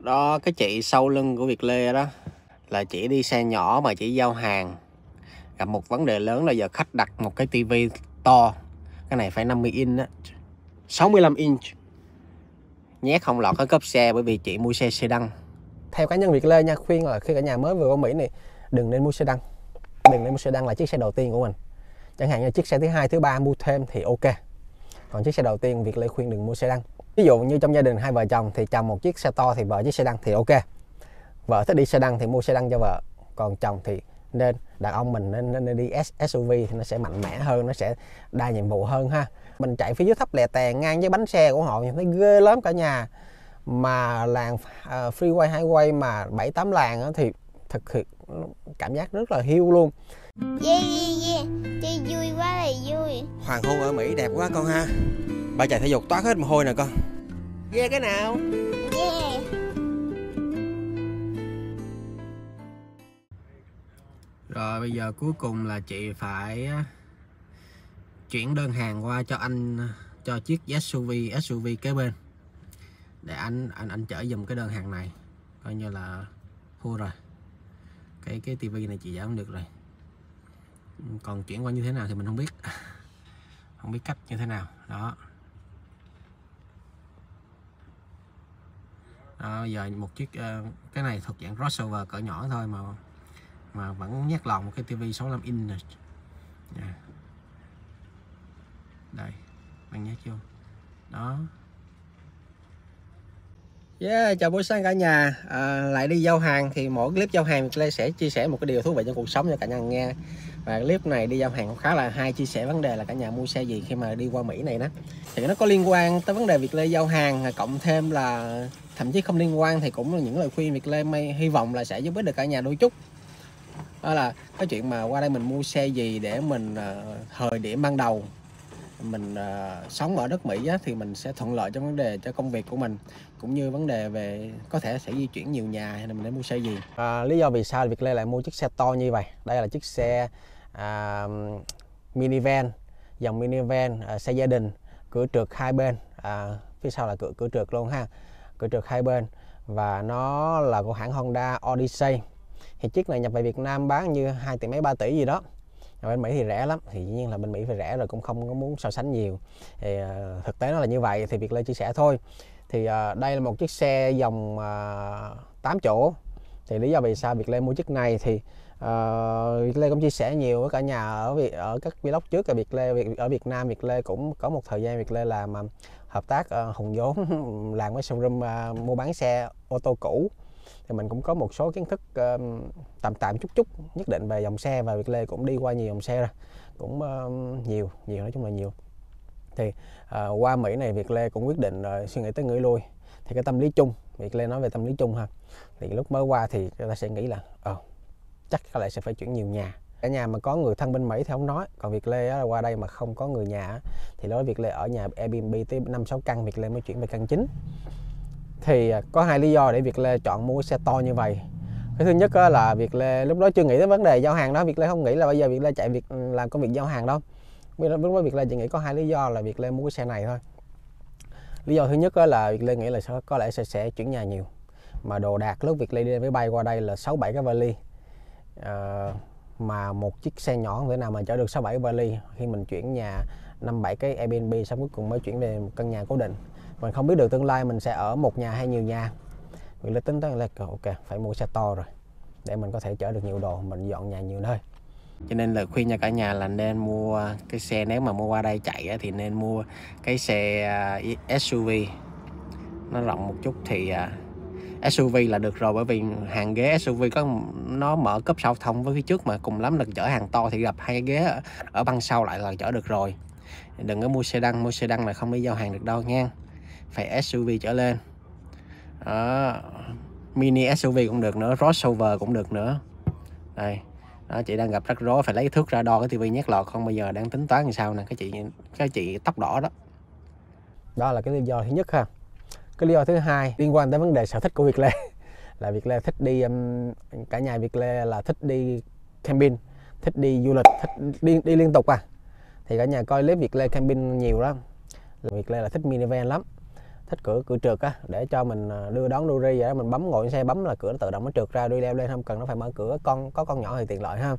đó cái chị sau lưng của Việt Lê đó là chị đi xe nhỏ mà chị giao hàng gặp một vấn đề lớn là giờ khách đặt một cái tivi to cái này phải 50 inch á 65 inch nhét không lọt cái cấp xe bởi vì chị mua xe xe đăng theo cá nhân Việt Lê nha khuyên là khi cả nhà mới vừa qua Mỹ này đừng nên mua xe đăng đừng nên mua xe đăng là chiếc xe đầu tiên của mình chẳng hạn như chiếc xe thứ hai thứ ba mua thêm thì ok còn chiếc xe đầu tiên Việt Lê khuyên đừng mua xe đăng ví dụ như trong gia đình hai vợ chồng thì chồng một chiếc xe to thì vợ chiếc xe đăng thì ok vợ thích đi xe đăng thì mua xe đăng cho vợ còn chồng thì nên đàn ông mình nên, nên, nên đi SUV thì nó sẽ mạnh mẽ hơn nó sẽ đa nhiệm vụ hơn ha mình chạy phía dưới thấp lè tè ngang với bánh xe của họ thì thấy ghê lắm cả nhà mà làng uh, freeway highway mà bảy tám làng thì thực sự cảm giác rất là hiu luôn yeah yeah yeah chơi vui quá là vui hoàng hôn ở mỹ đẹp quá con ha bà chạy thể dục toát hết mồ hôi nè con ghê cái nào yeah. rồi bây giờ cuối cùng là chị phải chuyển đơn hàng qua cho anh cho chiếc SUV SUV kế bên để anh anh anh chở dùm cái đơn hàng này coi như là thua rồi cái cái TV này chị giảm được rồi còn chuyển qua như thế nào thì mình không biết không biết cách như thế nào đó à, giờ một chiếc à, cái này thuộc dạng crossover cỡ nhỏ thôi mà mà vẫn nhét lòng một cái tivi 65 inch à. đây bạn nhớ chưa đó Yeah, chào buổi sáng cả nhà à, lại đi giao hàng thì mỗi clip giao hàng mình sẽ chia sẻ một cái điều thú vị trong cuộc sống cho cả nhà nghe và clip này đi giao hàng cũng khá là hay chia sẻ vấn đề là cả nhà mua xe gì khi mà đi qua Mỹ này đó thì nó có liên quan tới vấn đề việc lê giao hàng cộng thêm là thậm chí không liên quan thì cũng là những lời khuyên việc lê may hy vọng là sẽ giúp ích được cả nhà đôi chút đó là cái chuyện mà qua đây mình mua xe gì để mình uh, thời điểm ban đầu mình uh, sống ở đất Mỹ á, thì mình sẽ thuận lợi cho vấn đề cho công việc của mình cũng như vấn đề về có thể sẽ di chuyển nhiều nhà hay là mình để mua xe gì à, lý do vì sao việc Lê lại mua chiếc xe to như vậy đây là chiếc xe à, minivan dòng minivan à, xe gia đình cửa trượt hai bên à, phía sau là cửa cửa trượt luôn ha cửa trượt hai bên và nó là của hãng Honda Odyssey thì chiếc này nhập về Việt Nam bán như hai tỷ mấy 3 tỷ gì đó ở bên Mỹ thì rẻ lắm thì dĩ nhiên là bên Mỹ phải rẻ rồi cũng không có muốn so sánh nhiều thì uh, thực tế nó là như vậy thì việc lên chia sẻ thôi thì uh, đây là một chiếc xe dòng uh, à, 8 chỗ thì lý do vì sao việc lên mua chiếc này thì uh, Lê cũng chia sẻ nhiều với cả nhà ở việc ở các vlog trước là Việt Lê ở Việt Nam Việt Lê cũng có một thời gian Việt Lê làm ờ, hợp tác uh, hùng vốn làm với showroom uh, mua bán xe ô tô cũ thì mình cũng có một số kiến thức uh, tạm tạm chút chút nhất định về dòng xe và Việt Lê cũng đi qua nhiều dòng xe rồi cũng uh, nhiều nhiều nói chung là nhiều thì uh, qua Mỹ này Việt Lê cũng quyết định uh, suy nghĩ tới người lui thì cái tâm lý chung Việt Lê nói về tâm lý chung ha thì lúc mới qua thì người ta sẽ nghĩ là ờ oh, chắc có lẽ sẽ phải chuyển nhiều nhà cả nhà mà có người thân bên Mỹ thì không nói còn Việt Lê qua đây mà không có người nhà thì nói Việt Lê ở nhà Airbnb tới năm sáu căn Việt Lê mới chuyển về căn chính thì có hai lý do để Việt Lê chọn mua xe to như vậy cái thứ nhất là Việt Lê lúc đó chưa nghĩ tới vấn đề giao hàng đó Việt Lê không nghĩ là bây giờ Việt Lê chạy việc làm công việc giao hàng đâu lúc đó Việt Lê chỉ nghĩ có hai lý do là Việt Lê mua cái xe này thôi lý do thứ nhất là Việt Lê nghĩ là có lẽ sẽ, sẽ chuyển nhà nhiều mà đồ đạc lúc Việt Lê đi máy bay qua đây là 6 7 cái vali Ờ, mà một chiếc xe nhỏ không thể nào mà chở được 67 vali khi mình chuyển nhà 57 cái Airbnb sau cuối cùng mới chuyển về một căn nhà cố định mình không biết được tương lai mình sẽ ở một nhà hay nhiều nhà mình lại tính tới là ok phải mua xe to rồi để mình có thể chở được nhiều đồ mình dọn nhà nhiều nơi cho nên lời khuyên cho cả nhà là nên mua cái xe nếu mà mua qua đây chạy thì nên mua cái xe à, SUV nó rộng một chút thì à, SUV là được rồi bởi vì hàng ghế SUV có nó mở cấp sau thông với phía trước mà cùng lắm là chở hàng to thì gặp hai ghế ở, ở băng sau lại là chở được rồi đừng có mua xe đăng mua xe đăng là không đi giao hàng được đâu nha phải SUV trở lên đó. mini SUV cũng được nữa crossover cũng được nữa đây đó, chị đang gặp rắc rối phải lấy thước ra đo cái tivi nhét lọt không bây giờ đang tính toán làm sao nè cái chị cái chị tóc đỏ đó đó là cái lý do thứ nhất ha cái lý do thứ hai liên quan tới vấn đề sở thích của Việt Lê là Việt Lê thích đi um, cả nhà Việt Lê là thích đi camping thích đi du lịch thích đi, đi liên tục à thì cả nhà coi clip Việt Lê camping nhiều lắm Việt Lê là thích minivan lắm thích cửa cửa trượt á để cho mình à, đưa đón đu ri vậy đó mình bấm ngồi xe bấm là cửa nó tự động nó trượt ra đi leo lên không cần nó phải mở cửa con có con nhỏ thì tiện lợi ha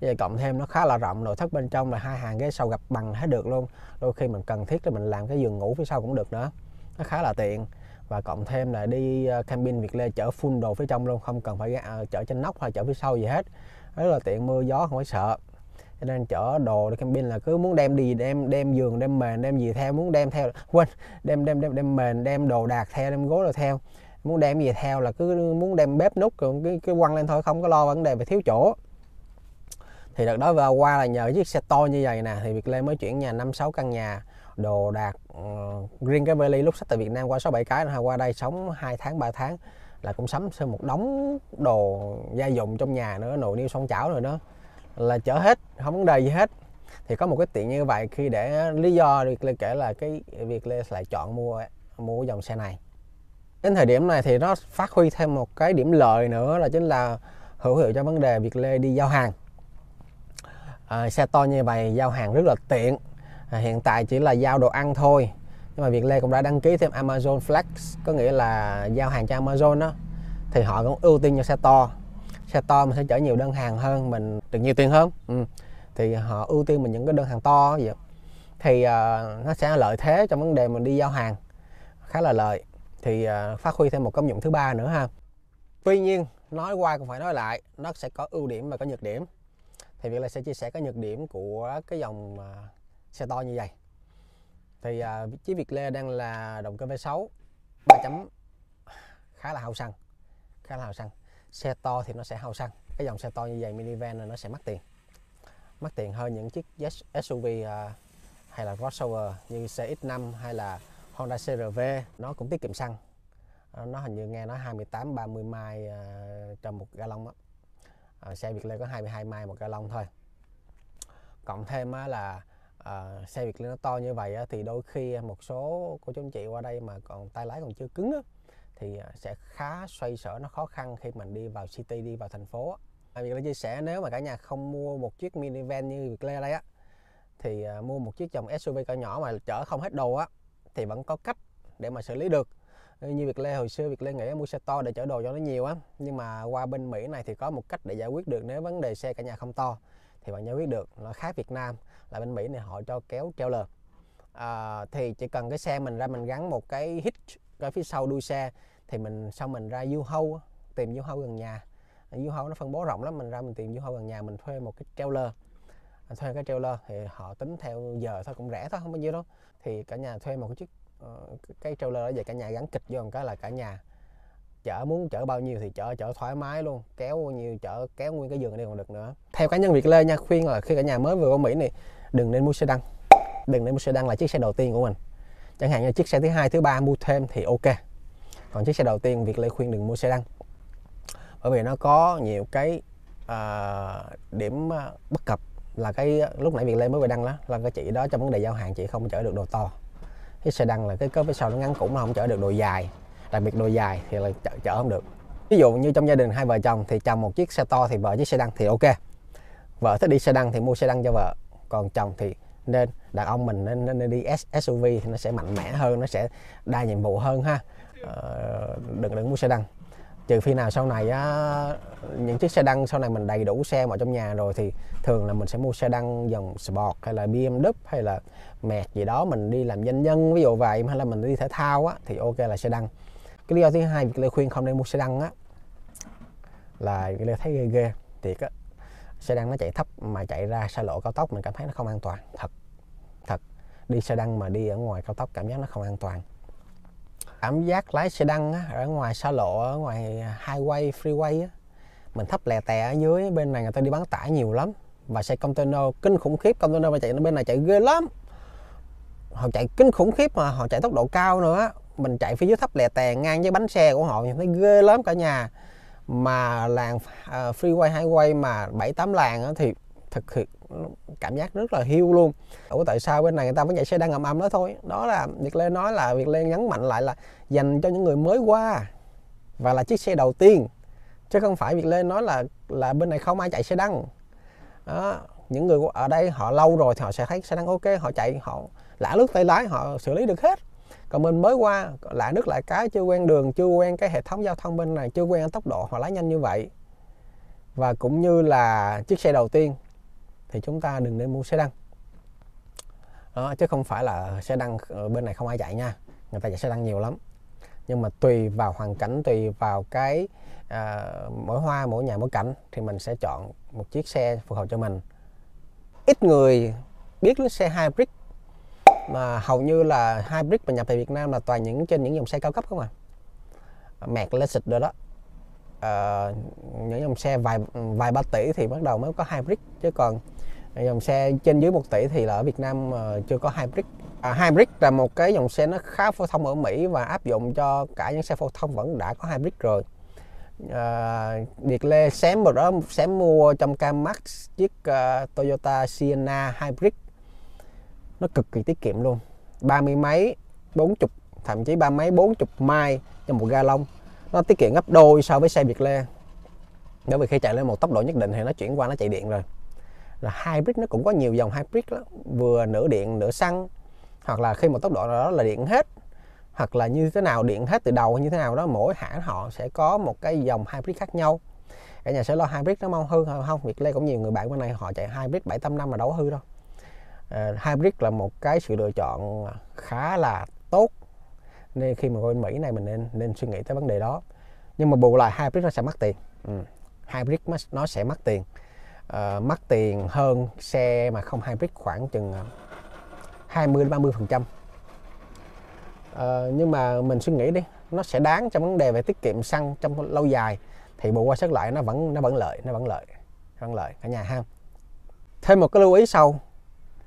vậy cộng thêm nó khá là rộng nội thất bên trong là hai hàng ghế sau gặp bằng hết được luôn đôi khi mình cần thiết thì mình làm cái giường ngủ phía sau cũng được nữa nó khá là tiện và cộng thêm là đi ờ, camping Việt Lê chở full đồ phía trong luôn không cần phải à, chở trên nóc hay chở phía sau gì hết rất là tiện mưa gió không phải sợ cho nên chở đồ đi camping là cứ muốn đem đi đem đem giường đem mền đem gì theo muốn đem theo quên đem đem đem đem mền đem đồ đạc theo đem gối rồi theo muốn đem gì theo là cứ muốn đem bếp nút rồi cái cái quăng lên thôi không có lo vấn đề về thiếu chỗ thì đợt đó vừa qua là nhờ chiếc xe to như vậy nè thì Việt Lê mới chuyển nhà năm sáu căn nhà đồ đạc uh, riêng cái vali lúc sách từ Việt Nam qua 6 7 cái hay qua đây sống 2 tháng 3 tháng là cũng sắm thêm một đống đồ gia dụng trong nhà nữa nồi niêu xong chảo rồi đó là chở hết không vấn đề gì hết thì có một cái tiện như vậy khi để lý do việc lê kể là cái việc lê lại chọn mua mua dòng xe này đến thời điểm này thì nó phát huy thêm một cái điểm lợi nữa là chính là hữu hiệu cho vấn đề việc lê đi giao hàng à, xe to như vậy giao hàng rất là tiện à, hiện tại chỉ là giao đồ ăn thôi nhưng mà Việt Lê cũng đã đăng ký thêm Amazon Flex có nghĩa là giao hàng cho Amazon đó thì họ cũng ưu tiên cho xe to xe to mình sẽ chở nhiều đơn hàng hơn mình được nhiều tiền hơn ừ. thì họ ưu tiên mình những cái đơn hàng to vậy thì uh, nó sẽ lợi thế trong vấn đề mình đi giao hàng khá là lợi thì uh, phát huy thêm một công dụng thứ ba nữa ha tuy nhiên nói qua cũng phải nói lại nó sẽ có ưu điểm và có nhược điểm thì việc là sẽ chia sẻ cái nhược điểm của cái dòng uh, xe to như vậy thì à, chiếc Việt Lê đang là động cơ V6 3 chấm khá là hao xăng khá là hao xăng xe to thì nó sẽ hao xăng cái dòng xe to như vậy minivan là nó sẽ mất tiền mất tiền hơn những chiếc SUV à, hay là crossover như CX5 hay là Honda CRV nó cũng tiết kiệm xăng à, nó hình như nghe nói 28 30 mai à, trong một ga lông đó. xe Việt Lê có 22 mai một ga lông thôi cộng thêm á, là à, xe Việt lên nó to như vậy á, thì đôi khi một số cô chú anh chị qua đây mà còn tay lái còn chưa cứng á, thì ờ, sẽ khá xoay sở nó khó khăn khi mình đi vào city đi vào thành phố à, Việt chia sẻ nếu mà cả nhà không mua một chiếc minivan như Việt Lê đây á thì à, mua một chiếc dòng SUV cỡ nhỏ mà chở không hết đồ á thì vẫn có cách để mà xử lý được như việc Lê hồi xưa việc Lê nghĩ mua xe to để chở đồ cho nó nhiều á nhưng mà qua bên Mỹ này thì có một cách để giải quyết được nếu vấn đề xe cả nhà không to thì bạn giải quyết được nó khác Việt Nam là bên Mỹ này họ cho kéo trailer à, thì chỉ cần cái xe mình ra mình gắn một cái hitch ra phía sau đuôi xe thì mình xong mình ra du hâu tìm du hâu gần nhà du hâu nó phân bố rộng lắm mình ra mình tìm du hâu gần nhà mình thuê một cái trailer thuê cái trailer thì họ tính theo giờ thôi cũng rẻ thôi không bao nhiêu đâu thì cả nhà thuê một cái chiếc uh, cái trailer đó về cả nhà gắn kịch vô một cái là cả nhà chở muốn chở bao nhiêu thì chở chở thoải mái luôn kéo nhiều nhiêu chở kéo nguyên cái giường đi còn được nữa theo cá nhân Việt Lê nha khuyên là khi cả nhà mới vừa qua Mỹ này đừng nên mua xe đăng đừng nên mua xe đăng là chiếc xe đầu tiên của mình chẳng hạn như chiếc xe thứ hai thứ ba mua thêm thì ok còn chiếc xe đầu tiên việc lê khuyên đừng mua xe đăng bởi vì nó có nhiều cái à, điểm à, bất cập là cái à, lúc nãy việc lê mới về đăng đó là cái chị đó trong vấn đề giao hàng chị không chở được đồ to cái xe đăng là cái cớ phía sau nó ngắn cũng là không chở được đồ dài đặc biệt đồ dài thì là chở, chở không được ví dụ như trong gia đình hai vợ chồng thì chồng một chiếc xe to thì vợ chiếc xe đăng thì ok vợ thích đi xe đăng thì mua xe đăng cho vợ còn chồng thì nên đàn ông mình nên, nên, nên đi SUV thì nó sẽ mạnh mẽ hơn nó sẽ đa nhiệm vụ hơn ha ờ, đừng đừng mua xe đăng trừ khi nào sau này á, những chiếc xe đăng sau này mình đầy đủ xe mà trong nhà rồi thì thường là mình sẽ mua xe đăng dòng sport hay là BMW hay là mẹt gì đó mình đi làm doanh nhân ví dụ vậy hay là mình đi thể thao á, thì ok là xe đăng cái lý do thứ hai lời khuyên không nên mua xe đăng á là cái lời thấy ghê ghê thiệt á xe đăng nó chạy thấp mà chạy ra xa lộ cao tốc mình cảm thấy nó không an toàn thật thật đi xe đăng mà đi ở ngoài cao tốc cảm giác nó không an toàn cảm giác lái xe đăng ở ngoài xa lộ ở ngoài highway freeway mình thấp lè tè ở dưới bên này người ta đi bán tải nhiều lắm và xe container kinh khủng khiếp container mà chạy bên này chạy ghê lắm họ chạy kinh khủng khiếp mà họ chạy tốc độ cao nữa mình chạy phía dưới thấp lè tè ngang với bánh xe của họ mình thấy ghê lắm cả nhà mà làng uh, freeway highway mà bảy tám làng á, thì thực hiện cảm giác rất là hiu luôn ủa tại sao bên này người ta vẫn chạy xe đang ầm ầm đó thôi đó là việt lê nói là việt lê nhấn mạnh lại là dành cho những người mới qua và là chiếc xe đầu tiên chứ không phải việt lê nói là là bên này không ai chạy xe đăng đó, những người ở đây họ lâu rồi thì họ sẽ thấy xe đăng ok họ chạy họ lả lướt tay lái họ xử lý được hết còn mình mới qua lại nước lại cái chưa quen đường chưa quen cái hệ thống giao thông bên này chưa quen tốc độ họ lái nhanh như vậy và cũng như là chiếc xe đầu tiên thì chúng ta đừng nên mua xe đăng đó, chứ không phải là xe đăng ờ, bên này không ai chạy nha người ta chạy xe đăng nhiều lắm nhưng mà tùy vào hoàn cảnh tùy vào cái à, mỗi hoa mỗi nhà mỗi cảnh thì mình sẽ chọn một chiếc xe phù hợp cho mình ít người biết lái xe hybrid mà hầu như là hybrid mà nhập về Việt Nam là toàn những trên những dòng xe cao cấp không à mẹt Lexus rồi đó uh, những dòng xe vài vài ba tỷ thì bắt đầu mới có hybrid chứ còn dòng xe trên dưới 1 tỷ thì là ở Việt Nam uh, chưa có hybrid à, hybrid là một cái dòng xe nó khá phổ thông ở Mỹ và áp dụng cho cả những xe phổ thông vẫn đã có hybrid rồi à, Điệt Lê xém một đó xém mua trong cam Max chiếc uh, Toyota Sienna hybrid nó cực kỳ tiết kiệm luôn ba mươi mấy bốn chục thậm chí ba mấy bốn chục mai cho một ga lông nó tiết kiệm gấp đôi so với xe Việt Le bởi vì khi chạy lên một tốc độ nhất định thì nó chuyển qua nó chạy điện rồi là hybrid nó cũng có nhiều dòng hybrid đó. vừa nửa điện nửa xăng hoặc là khi một tốc độ nào đó là điện hết hoặc là như thế nào điện hết từ đầu như thế nào đó mỗi hãng họ sẽ có một cái dòng hybrid khác nhau cả nhà sẽ lo hybrid nó mau hư không Việt Lê cũng nhiều người bạn bên này họ chạy hybrid bảy 8 năm mà đâu có hư đâu uh, hybrid là một cái sự lựa chọn khá là tốt nên khi mà qua bên Mỹ này mình nên nên suy nghĩ tới vấn đề đó nhưng mà bù lại hybrid nó sẽ mất tiền ừ. hybrid nó sẽ mất tiền uh, mắc tiền hơn xe mà không hybrid khoảng chừng 20 ờ, đến 30 phần trăm uh, nhưng mà mình suy nghĩ đi nó sẽ đáng trong vấn đề về tiết kiệm xăng trong lâu dài thì bộ qua xét lại nó vẫn nó vẫn lợi nó vẫn lợi nó vẫn lợi cả nhà ha thêm một cái lưu ý sau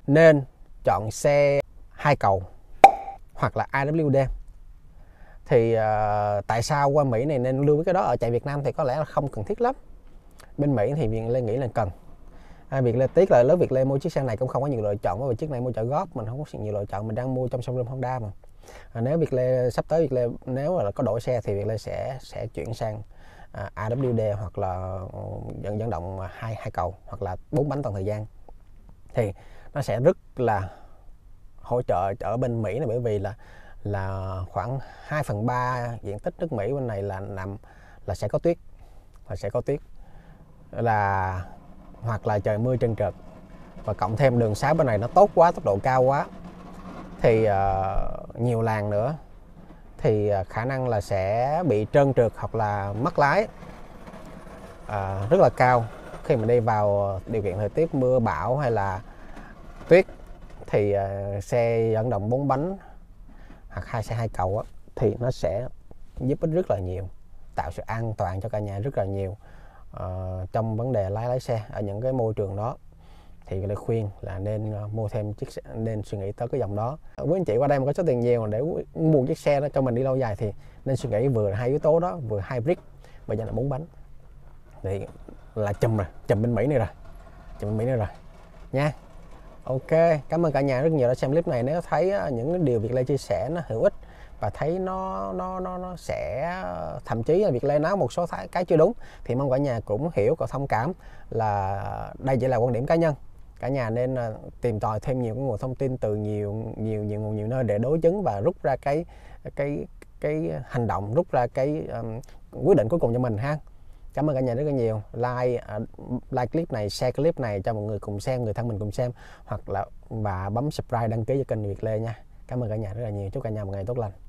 nên chọn xe hai cầu hoặc là awd thì uh, tại sao qua Mỹ này nên lưu cái đó ở chạy Việt Nam thì có lẽ là không cần thiết lắm bên Mỹ thì Việt Lê nghĩ là cần à, Việt Lê tiếc là lớp Việt Lê mua chiếc xe này cũng không có nhiều lựa chọn bởi chiếc này mua trả góp mình không có nhiều lựa chọn mình đang mua trong showroom Honda mà à, nếu Việt Lê sắp tới Việt Lê nếu là có đổi xe thì Việt Lê sẽ sẽ chuyển sang à, AWD hoặc là ừ, dẫn dẫn động hai hai cầu hoặc là bốn bánh toàn thời gian thì nó sẽ rất là hỗ trợ ở bên Mỹ này bởi vì là là khoảng 2 phần 3 diện tích nước Mỹ bên này là nằm là sẽ có tuyết là sẽ có tuyết là hoặc là trời mưa trơn trượt và cộng thêm đường xá bên này nó tốt quá tốc độ cao quá thì uh, nhiều làng nữa thì uh, khả năng là sẽ bị trơn trượt hoặc là mất lái uh, rất là cao khi mà đi vào điều kiện thời tiết mưa bão hay là thì uh, xe dẫn động bốn bánh hoặc hai xe hai cầu á, thì nó sẽ giúp ích rất là nhiều tạo sự an toàn cho cả nhà rất là nhiều uh, trong vấn đề lái lái xe ở những cái môi trường đó thì lại khuyên là nên ờ, mua thêm chiếc xe, nên suy nghĩ tới cái dòng đó quý anh chị qua đây mà có số tiền nhiều để mua chiếc xe đó cho mình đi lâu dài thì nên suy nghĩ vừa hai yếu tố đó vừa hybrid bây giờ là bốn bánh thì là chùm rồi chùm bên mỹ này rồi chùm bên mỹ này rồi nha Ok, cảm ơn cả nhà rất nhiều đã xem clip này. Nếu thấy những điều Việt Lê chia sẻ nó hữu ích và thấy nó nó nó nó sẽ thậm chí là Việt Lê nói một số cái chưa đúng thì mong cả nhà cũng hiểu và thông cảm là đây chỉ là quan điểm cá nhân. Cả nhà nên à, tìm tòi thêm nhiều nguồn thông tin từ nhiều nhiều nhiều nguồn nhiều nơi để đối chứng và rút ra cái cái cái hành động rút ra cái um, quyết định cuối cùng cho mình ha cảm ơn cả nhà rất là nhiều like à, like clip này share clip này cho mọi người cùng xem người thân mình cùng xem hoặc là và bấm subscribe đăng ký cho kênh Việt Lê nha cảm ơn cả nhà rất là nhiều chúc cả nhà một ngày tốt lành